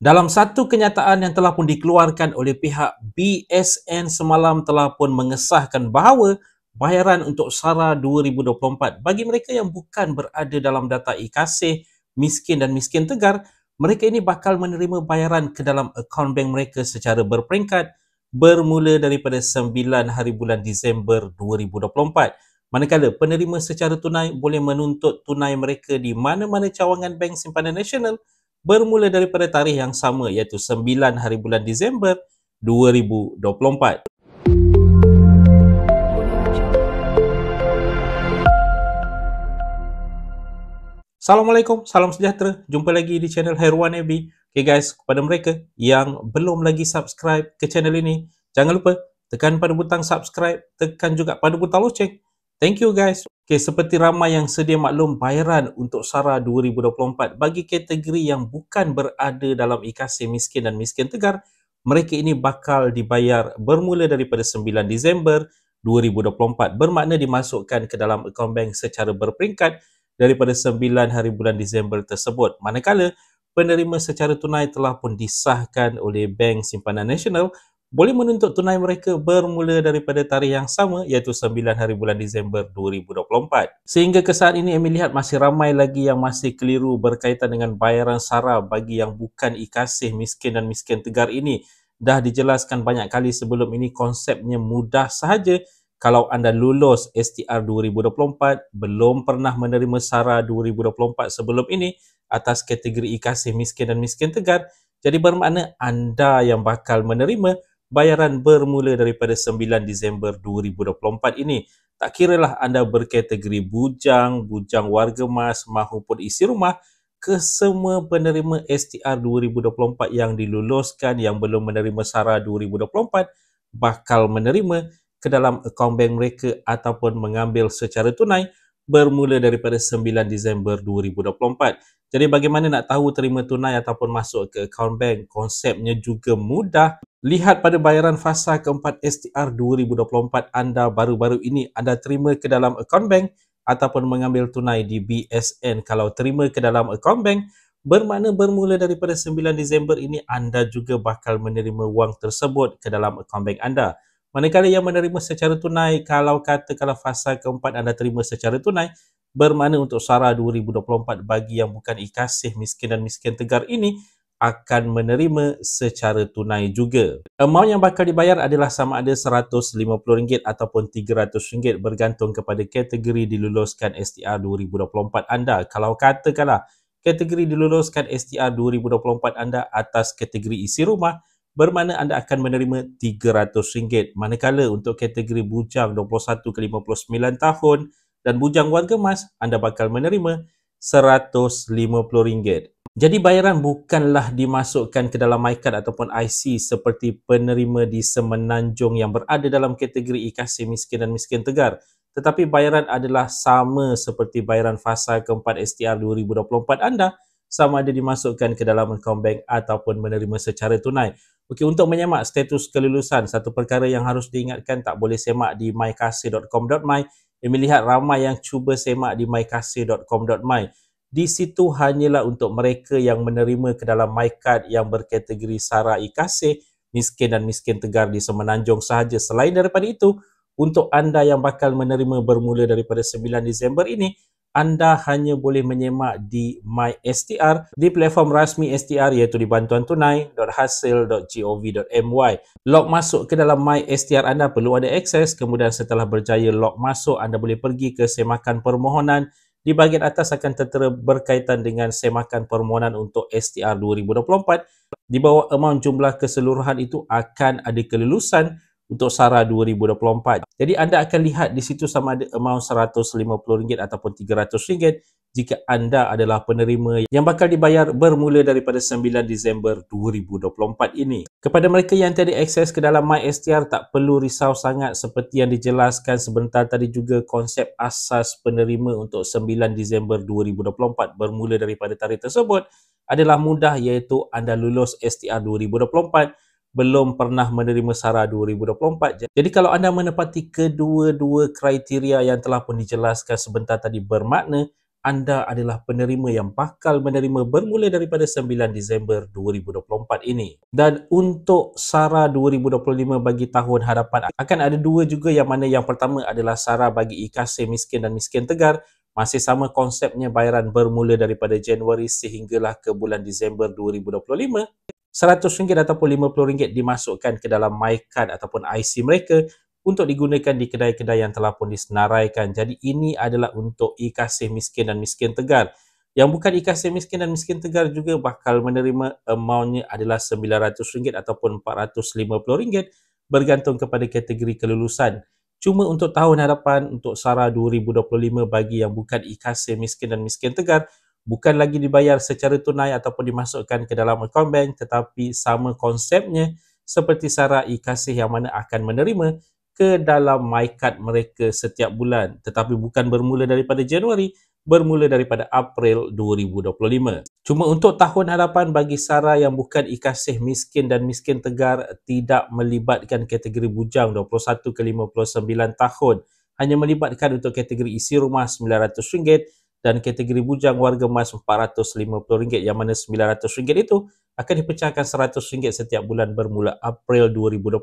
Dalam satu kenyataan yang telah pun dikeluarkan oleh pihak BSN semalam telah pun mengesahkan bahawa bayaran untuk SARA 2024 bagi mereka yang bukan berada dalam data ikasih miskin dan miskin tegar, mereka ini bakal menerima bayaran ke dalam akaun bank mereka secara berperingkat bermula daripada 9 hari bulan Disember 2024. Manakala penerima secara tunai boleh menuntut tunai mereka di mana-mana cawangan bank simpanan nasional bermula daripada tarikh yang sama iaitu 9 hari bulan Disember 2024. Assalamualaikum, salam sejahtera. Jumpa lagi di channel Herwan FB. Okay guys, kepada mereka yang belum lagi subscribe ke channel ini, jangan lupa tekan pada butang subscribe, tekan juga pada butang loceng Thank you guys. Okay, seperti ramai yang sedia maklum, bayaran untuk Sarah 2024 bagi kategori yang bukan berada dalam ikasi miskin dan miskin tegar, mereka ini bakal dibayar bermula daripada 9 Disember 2024. Bermakna dimasukkan ke dalam akaun bank secara berperingkat daripada 9 hari bulan Disember tersebut. Manakala, penerima secara tunai telah pun disahkan oleh Bank Simpanan Nasional boleh menuntut tunai mereka bermula daripada tarikh yang sama iaitu 9 hari bulan Disember 2024. Sehingga ke saat ini, Amy lihat masih ramai lagi yang masih keliru berkaitan dengan bayaran SARA bagi yang bukan ikasih miskin dan miskin tegar ini. Dah dijelaskan banyak kali sebelum ini konsepnya mudah sahaja kalau anda lulus STR 2024, belum pernah menerima SARA 2024 sebelum ini atas kategori ikasih miskin dan miskin tegar, jadi bermakna anda yang bakal menerima bayaran bermula daripada 9 Disember 2024 ini. Tak kiralah anda berkategori bujang, bujang warga emas maupun isi rumah, kesemua penerima STR 2024 yang diluluskan yang belum menerima SARA 2024 bakal menerima ke dalam akaun bank mereka ataupun mengambil secara tunai bermula daripada 9 Disember 2024. Jadi bagaimana nak tahu terima tunai ataupun masuk ke akaun bank? Konsepnya juga mudah. Lihat pada bayaran fasa keempat STR 2024 anda baru-baru ini anda terima ke dalam akaun bank ataupun mengambil tunai di BSN. Kalau terima ke dalam akaun bank, bermakna bermula daripada 9 Disember ini anda juga bakal menerima wang tersebut ke dalam akaun bank anda. Manakala yang menerima secara tunai, kalau kata kalau fasa keempat anda terima secara tunai, bermakna untuk SARA 2024 bagi yang bukan ikasih miskin dan miskin tegar ini, akan menerima secara tunai juga. Amount yang bakal dibayar adalah sama ada RM150 ataupun RM300 bergantung kepada kategori diluluskan STR 2024 anda. Kalau katakanlah kategori diluluskan STR 2024 anda atas kategori isi rumah, bermakna anda akan menerima RM300. Manakala untuk kategori bujang 21 ke 59 tahun dan bujang warga emas, anda bakal menerima RM150. Jadi bayaran bukanlah dimasukkan ke dalam MyCard ataupun IC seperti penerima di Semenanjung yang berada dalam kategori e miskin dan miskin tegar. Tetapi bayaran adalah sama seperti bayaran fasa keempat STR 2024 anda sama ada dimasukkan ke dalam akaun bank ataupun menerima secara tunai. Okey, untuk menyemak status kelulusan, satu perkara yang harus diingatkan tak boleh semak di mykasih.com.my. Kami ramai yang cuba semak di mykasih.com.my di situ hanyalah untuk mereka yang menerima ke dalam MyCard yang berkategori Sara Ikase, miskin dan miskin tegar di Semenanjung sahaja. Selain daripada itu, untuk anda yang bakal menerima bermula daripada 9 Disember ini, anda hanya boleh menyemak di MySTR di platform rasmi STR iaitu di bantuan bantuantunai.hasil.gov.my Log masuk ke dalam MySTR anda perlu ada akses kemudian setelah berjaya log masuk anda boleh pergi ke semakan permohonan di bahagian atas akan tertera berkaitan dengan semakan permohonan untuk STR 2024. Di bawah amount jumlah keseluruhan itu akan ada kelulusan untuk SARA 2024. Jadi anda akan lihat di situ sama ada amount RM150 ataupun RM300 jika anda adalah penerima yang bakal dibayar bermula daripada 9 Disember 2024 ini. Kepada mereka yang tiada akses ke dalam MySTR tak perlu risau sangat seperti yang dijelaskan sebentar tadi juga konsep asas penerima untuk 9 Disember 2024 bermula daripada tarikh tersebut adalah mudah iaitu anda lulus STR 2024 belum pernah menerima SARA 2024. Jadi kalau anda menepati kedua-dua kriteria yang telah pun dijelaskan sebentar tadi bermakna anda adalah penerima yang bakal menerima bermula daripada 9 Disember 2024 ini. Dan untuk SARA 2025 bagi tahun hadapan akan ada dua juga yang mana yang pertama adalah SARA bagi IKC miskin dan miskin tegar masih sama konsepnya bayaran bermula daripada Januari sehinggalah ke bulan Disember 2025. RM100 ataupun RM50 dimasukkan ke dalam MyCard ataupun IC mereka untuk digunakan di kedai-kedai yang telah pun disenaraikan. Jadi ini adalah untuk ikasih miskin dan miskin tegar. Yang bukan ikasih miskin dan miskin tegar juga bakal menerima amountnya adalah RM900 ataupun RM450 bergantung kepada kategori kelulusan. Cuma untuk tahun hadapan, untuk Sarah 2025 bagi yang bukan ikasih miskin dan miskin tegar, bukan lagi dibayar secara tunai ataupun dimasukkan ke dalam account bank tetapi sama konsepnya seperti Sarah ikasih yang mana akan menerima ke dalam MyCard mereka setiap bulan tetapi bukan bermula daripada Januari bermula daripada April 2025. Cuma untuk tahun hadapan bagi Sarah yang bukan ikasih miskin dan miskin tegar tidak melibatkan kategori bujang 21 ke 59 tahun hanya melibatkan untuk kategori isi rumah RM900 dan kategori bujang warga emas RM450 yang mana RM900 itu akan dipecahkan RM100 setiap bulan bermula April 2025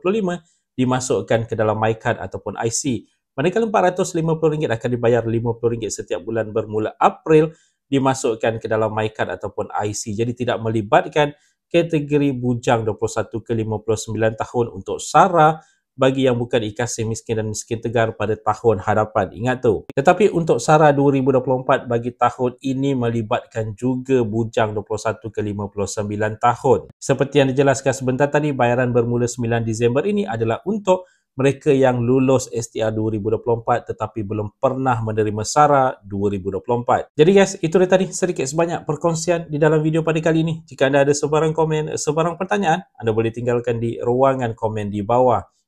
dimasukkan ke dalam MyCard ataupun IC. Manakala RM450 akan dibayar RM50 setiap bulan bermula April dimasukkan ke dalam MyCard ataupun IC. Jadi tidak melibatkan kategori bujang 21 ke 59 tahun untuk Sarah bagi yang bukan ikasih miskin dan miskin tegar pada tahun hadapan. Ingat tu. Tetapi untuk sarah 2024 bagi tahun ini melibatkan juga bujang 21 ke 59 tahun. Seperti yang dijelaskan sebentar tadi, bayaran bermula 9 Disember ini adalah untuk mereka yang lulus STR 2024 tetapi belum pernah menerima SARA 2024. Jadi guys, itu dia tadi sedikit sebanyak perkongsian di dalam video pada kali ini. Jika anda ada sebarang komen, sebarang pertanyaan, anda boleh tinggalkan di ruangan komen di bawah